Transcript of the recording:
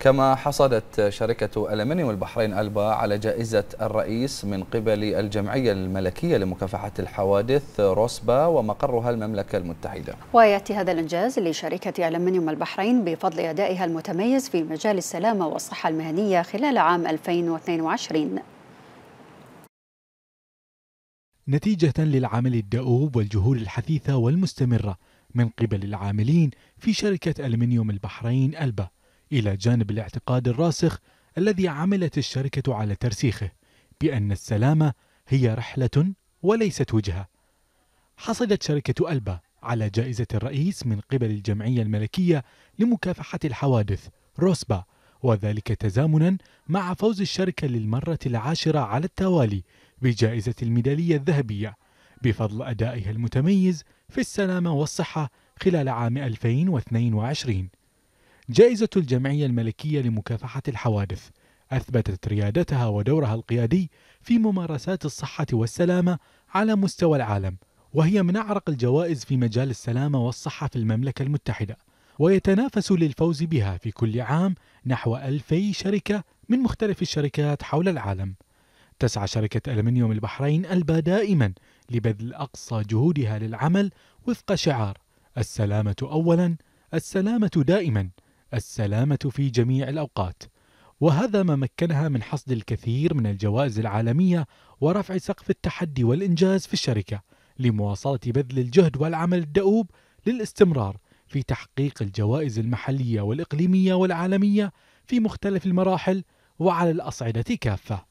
كما حصدت شركة ألمنيوم البحرين ألبا على جائزة الرئيس من قبل الجمعية الملكية لمكافحة الحوادث روسبا ومقرها المملكة المتحدة ويأتي هذا الإنجاز لشركة ألمنيوم البحرين بفضل أدائها المتميز في مجال السلامة والصحة المهنية خلال عام 2022 نتيجة للعمل الدؤوب والجهود الحثيثة والمستمرة من قبل العاملين في شركة ألمنيوم البحرين ألبا إلى جانب الاعتقاد الراسخ الذي عملت الشركة على ترسيخه بأن السلامة هي رحلة وليست وجهة. حصلت شركة ألبا على جائزة الرئيس من قبل الجمعية الملكية لمكافحة الحوادث روسبا وذلك تزامنا مع فوز الشركة للمرة العاشرة على التوالي بجائزة الميدالية الذهبية بفضل أدائها المتميز في السلامة والصحة خلال عام 2022 جائزة الجمعية الملكية لمكافحة الحوادث أثبتت ريادتها ودورها القيادي في ممارسات الصحة والسلامة على مستوى العالم، وهي من أعرق الجوائز في مجال السلامة والصحة في المملكة المتحدة، ويتنافس للفوز بها في كل عام نحو ألفي شركة من مختلف الشركات حول العالم. تسعى شركة ألمنيوم البحرين ألبا دائما لبذل أقصى جهودها للعمل وفق شعار السلامة أولا، السلامة دائما، السلامة في جميع الأوقات وهذا ما مكنها من حصد الكثير من الجوائز العالمية ورفع سقف التحدي والإنجاز في الشركة لمواصلة بذل الجهد والعمل الدؤوب للاستمرار في تحقيق الجوائز المحلية والإقليمية والعالمية في مختلف المراحل وعلى الأصعدة كافة